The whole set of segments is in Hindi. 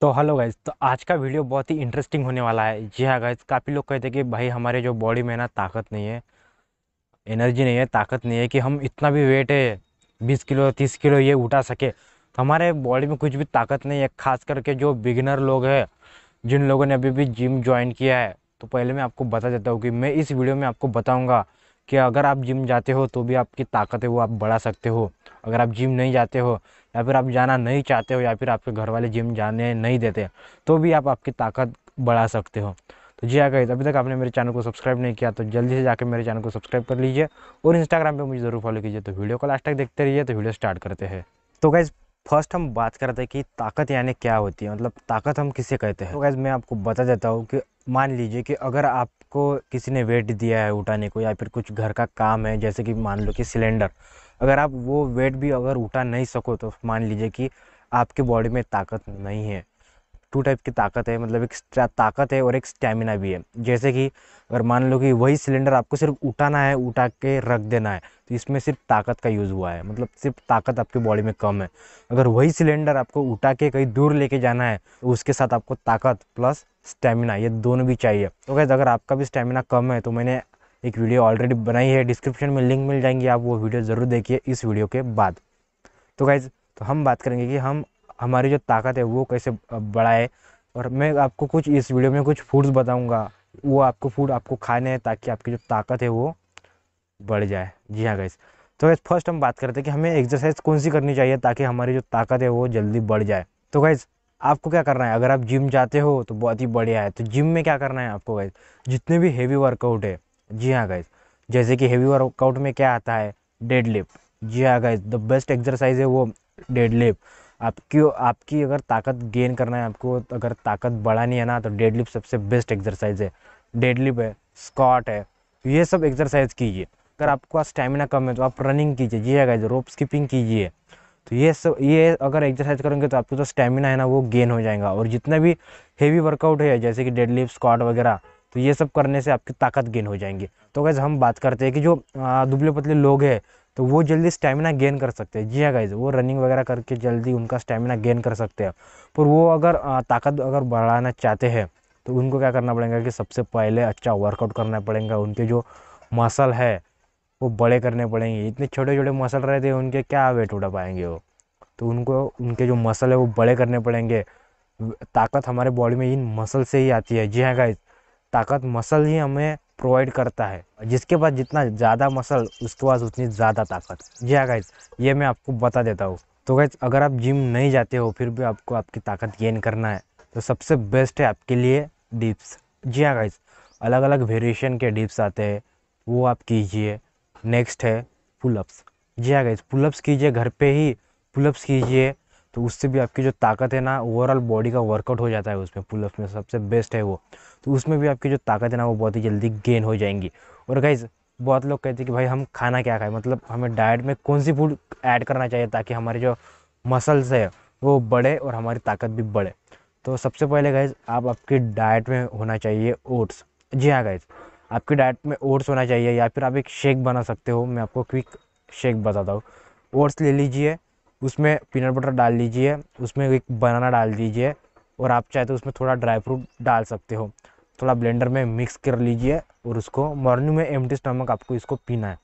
तो हेलो गाइज तो आज का वीडियो बहुत ही इंटरेस्टिंग होने वाला है जी हाँ गाइज काफ़ी लोग कहते हैं कि भाई हमारे जो बॉडी में ना ताकत नहीं है एनर्जी नहीं है ताकत नहीं है कि हम इतना भी वेट है बीस किलो तीस किलो ये उठा सके तो हमारे बॉडी में कुछ भी ताकत नहीं है खास करके जो बिगिनर लोग हैं जिन लोगों ने अभी भी जिम ज्वाइन किया है तो पहले मैं आपको बता देता हूँ कि मैं इस वीडियो में आपको बताऊँगा कि अगर आप जिम जाते हो तो भी आपकी ताकत है वो आप बढ़ा सकते हो अगर आप जिम नहीं जाते हो या फिर आप जाना नहीं चाहते हो या फिर आपके घर वाले जिम जाने नहीं देते तो भी आप आपकी ताकत बढ़ा सकते हो तो जी आ हाँ गाइज अभी तक आपने मेरे चैनल को सब्सक्राइब नहीं किया तो जल्दी से जाकर मेरे चैनल को सब्सक्राइब कर लीजिए और इंस्टाग्राम पर मुझे ज़रूर फॉलो कीजिए तो वीडियो को लास्ट तक देखते रहिए तो वीडियो स्टार्ट करते हैं तो गाइज़ फर्स्ट हम बात करते हैं कि ताकत यानी क्या होती है मतलब ताकत हम किसे कहते हैं तो गैज़ मैं आपको बता देता हूँ कि मान लीजिए कि अगर आपको किसी ने वेट दिया है उठाने को या फिर कुछ घर का काम है जैसे कि मान लो कि सिलेंडर अगर आप वो वेट भी अगर उठा नहीं सको तो मान लीजिए कि आपके बॉडी में ताकत नहीं है टू टाइप की ताकत है मतलब एक ताकत है और एक स्टैमिना भी है जैसे कि अगर मान लो कि वही सिलेंडर आपको सिर्फ उठाना है उठा के रख देना है तो इसमें सिर्फ ताकत का यूज़ हुआ है मतलब सिर्फ ताकत आपके बॉडी में कम है अगर वही सिलेंडर आपको उठा के कहीं दूर लेके जाना है तो उसके साथ आपको ताकत प्लस स्टेमिना ये दोनों भी चाहिए तो गैस अगर आपका भी स्टेमिना कम है तो मैंने एक वीडियो ऑलरेडी बनाई है डिस्क्रिप्शन में लिंक मिल जाएंगी आप वो वीडियो ज़रूर देखिए इस वीडियो के बाद तो गैज़ तो हम बात करेंगे कि हम हमारी जो ताकत है वो कैसे बढ़ाए और मैं आपको कुछ इस वीडियो में कुछ फूड्स बताऊँगा वो आपको फूड आपको खाने हैं ताकि आपकी जो ताकत है वो बढ़ जाए जी हाँ गैस तो गैस फर्स्ट हम बात करते हैं कि हमें एक्सरसाइज कौन सी करनी चाहिए ताकि हमारी जो ताकत है वो जल्दी बढ़ जाए तो गैस आपको क्या करना है अगर आप जिम जाते हो तो बहुत ही बढ़िया है तो जिम में क्या करना है आपको गाइज जितने भी हेवी वर्कआउट है जी हाँ गाइज जैसे कि हेवी वर्कआउट में क्या आता है डेड लिफ्ट जी हाँ गाइज द बेस्ट एक्सरसाइज है वो डेड लिफ्ट आपकी आपकी अगर ताकत गेन करना है आपको अगर ताकत बढ़ानी है ना तो डेड लिफ्ट सबसे बेस्ट एक्सरसाइज है डेड लिफ्ट है स्कॉट है ये सब एक्सरसाइज कीजिए अगर आपको स्टेमिना कम है तो आप रनिंग कीजिए जी हाँ गाइज रोप स्किपिंग कीजिए तो ये सब ये अगर एक्सरसाइज करेंगे तो आपको जो तो स्टेमिना है ना वो गेन हो जाएगा और जितना भी हेवी वर्कआउट है जैसे कि डेड लिफ्ट स्क्वाड वगैरह तो ये सब करने से आपकी ताकत गेन हो जाएंगी तो गैज़ हम बात करते हैं कि जो दुबले पतले लोग हैं तो वो जल्दी स्टेमिना गेन कर सकते हैं जी हाँ गाइज वो रनिंग वगैरह करके जल्दी उनका स्टेमिना गेन कर सकते हैं पर वो अगर ताकत अगर बढ़ाना चाहते हैं तो उनको क्या करना पड़ेगा कि सबसे पहले अच्छा वर्कआउट करना पड़ेगा उनके जो मसल है वो बड़े करने पड़ेंगे इतने छोटे छोटे मसल रहते हैं उनके क्या वेट उठा पाएंगे वो तो उनको उनके जो मसल है वो बड़े करने पड़ेंगे ताकत हमारे बॉडी में इन मसल से ही आती है जी हाँ गाइस ताकत मसल ही हमें प्रोवाइड करता है जिसके पास जितना ज़्यादा मसल उसके पास उतनी ज़्यादा ताकत जी हाँ गाइज ये मैं आपको बता देता हूँ तो गैस अगर आप जिम नहीं जाते हो फिर भी आपको आपकी ताकत गेन करना है तो सबसे बेस्ट है आपके लिए डिप्स जी हाँ गाइज अलग अलग वेरिएशन के डिप्स आते हैं वो आप कीजिए नेक्स्ट है पुलअप्स जी हाँ गाइज पुलअप्स कीजिए घर पे ही पुलअप्स कीजिए तो उससे भी आपकी जो ताकत है ना ओवरऑल बॉडी का वर्कआउट हो जाता है उसमें पुलअप्स में सबसे बेस्ट है वो तो उसमें भी आपकी जो ताकत है ना वो बहुत ही जल्दी गेन हो जाएंगी और गाइज़ बहुत लोग कहते हैं कि भाई हम खाना क्या खाएं मतलब हमें डाइट में कौन सी फूड ऐड करना चाहिए ताकि हमारे जो मसल्स है वो बढ़े और हमारी ताकत भी बढ़े तो सबसे पहले गैज़ आप आपकी डाइट में होना चाहिए ओट्स जी हाँ गाइज़ आपकी डाइट में ओट्स होना चाहिए या फिर आप एक शेक बना सकते हो मैं आपको क्विक शेक बताता हूँ ओट्स ले लीजिए उसमें पीनट बटर डाल लीजिए उसमें एक बनाना डाल दीजिए और आप चाहे तो उसमें थोड़ा ड्राई फ्रूट डाल सकते हो थोड़ा ब्लेंडर में मिक्स कर लीजिए और उसको मॉर्निंग में एम स्टमक आपको इसको पीना है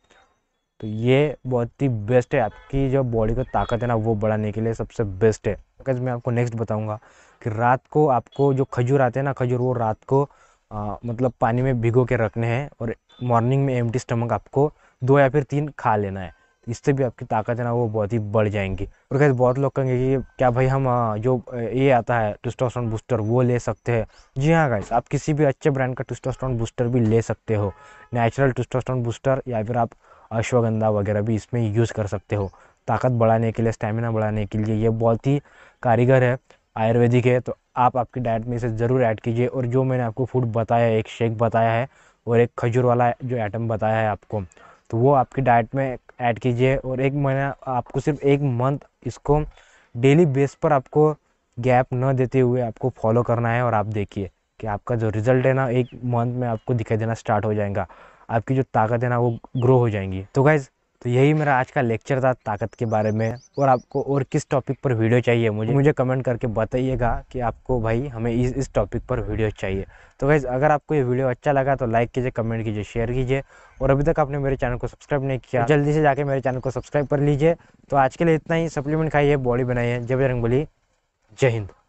तो ये बहुत ही बेस्ट है आपकी जो बॉडी को ताकत है ना वो बढ़ाने के लिए सबसे बेस्ट है मैं आपको नेक्स्ट बताऊँगा कि रात को आपको जो खजूर आते हैं ना खजूर वो रात को आ, मतलब पानी में भिगो के रखने हैं और मॉर्निंग में एम स्टमक आपको दो या फिर तीन खा लेना है इससे भी आपकी ताकत है ना वो बहुत ही बढ़ जाएंगी और कैसे बहुत लोग कहेंगे कि क्या भाई हम जो ये आता है टेस्टोस्टेरोन बूस्टर वो ले सकते हैं जी हाँ गाइस आप किसी भी अच्छे ब्रांड का टेस्टोस्टेरोन बूस्टर भी ले सकते हो नेचुरल टेस्टोस्टेरोन बूस्टर या फिर आप अश्वगंधा वगैरह भी इसमें यूज़ कर सकते हो ताकत बढ़ाने के लिए स्टेमिना बढ़ाने के लिए ये बहुत ही कारीगर है आयुर्वेदिक है तो आप आपकी डाइट में इसे ज़रूर ऐड कीजिए और जो मैंने आपको फूड बताया है एक शेक बताया है और एक खजूर वाला जो आइटम बताया है आपको तो वो आपकी डाइट में ऐड कीजिए और एक महीने आपको सिर्फ एक मंथ इसको डेली बेस पर आपको गैप न देते हुए आपको फॉलो करना है और आप देखिए कि आपका जो रिज़ल्ट है ना एक मंथ में आपको दिखाई देना स्टार्ट हो जाएगा आपकी जो ताकत है ना वो ग्रो हो जाएंगी तो गाइज़ तो यही मेरा आज का लेक्चर था ताकत के बारे में और आपको और किस टॉपिक पर वीडियो चाहिए मुझे मुझे कमेंट करके बताइएगा कि आपको भाई हमें इस इस टॉपिक पर वीडियो चाहिए तो भाई अगर आपको ये वीडियो अच्छा लगा तो लाइक कीजिए कमेंट कीजिए शेयर कीजिए और अभी तक आपने मेरे चैनल को सब्सक्राइब नहीं किया तो जल्दी से जाके मेरे चैनल को सब्सक्राइब कर लीजिए तो आज के लिए इतना ही सप्लीमेंट खाइए बॉडी बनाइए जब जरंग जय हिंद